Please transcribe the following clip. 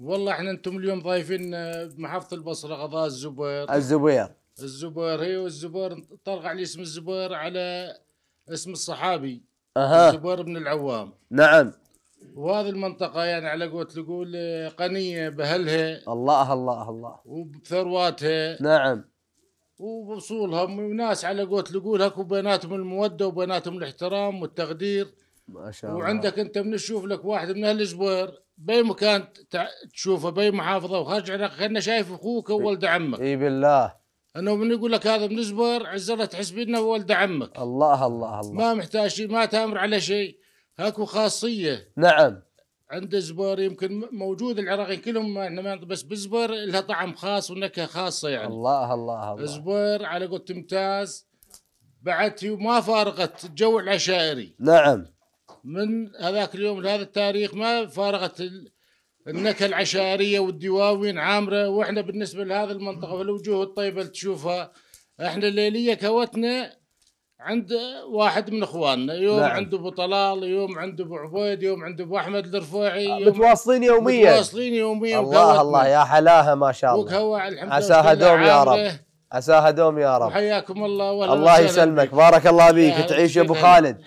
والله احنا انتم اليوم ضايفين آه، بمحافظه البصره غضاء الزبير الزبير الزبير هي والزبير طرق على اسم الزبير على اسم الصحابي أها. الزبير بن العوام نعم وهذه المنطقة يعني على قولت تقول غنية آه، بأهلها الله الله الله وبثرواتها نعم وبوصولهم وناس على قولت تقول هكو بيناتهم المودة وبيناتهم الاحترام والتقدير ما شاء الله وعندك انت من تشوف لك واحد من اهل الزبير باي مكان تشوفه باي محافظه وخرج العراق كانه شايف اخوك ولد عمك اي بالله انه من يقول لك هذا من عز عزله تحس بانه ولد عمك الله الله الله ما محتاج شيء ما تامر على شيء اكو خاصيه نعم عند الزبير يمكن موجود العراقي كلهم احنا ما بس بالزبير لها طعم خاص ونكهه خاصه يعني الله الله الله الزبير على قولت ممتاز بعد وما فارقت الجو العشائري نعم من هذاك اليوم لهذا التاريخ ما فارقت النكهه العشائريه والدواوين عامره واحنا بالنسبه لهذه المنطقه والوجوه الطيبه اللي تشوفها احنا الليليه كوتنا عند واحد من اخواننا يوم نعم. عنده ابو طلال يوم عنده ابو عبيد يوم عنده ابو احمد الرفاعي يوم متواصلين يوميا متواصلين يوميا الله الله يا حلاها ما شاء الله وكوع الحمد عساها دوم يا رب عساها دوم يا رب وحياكم الله الله يسلمك بارك الله بيك تعيش يا ابو خالد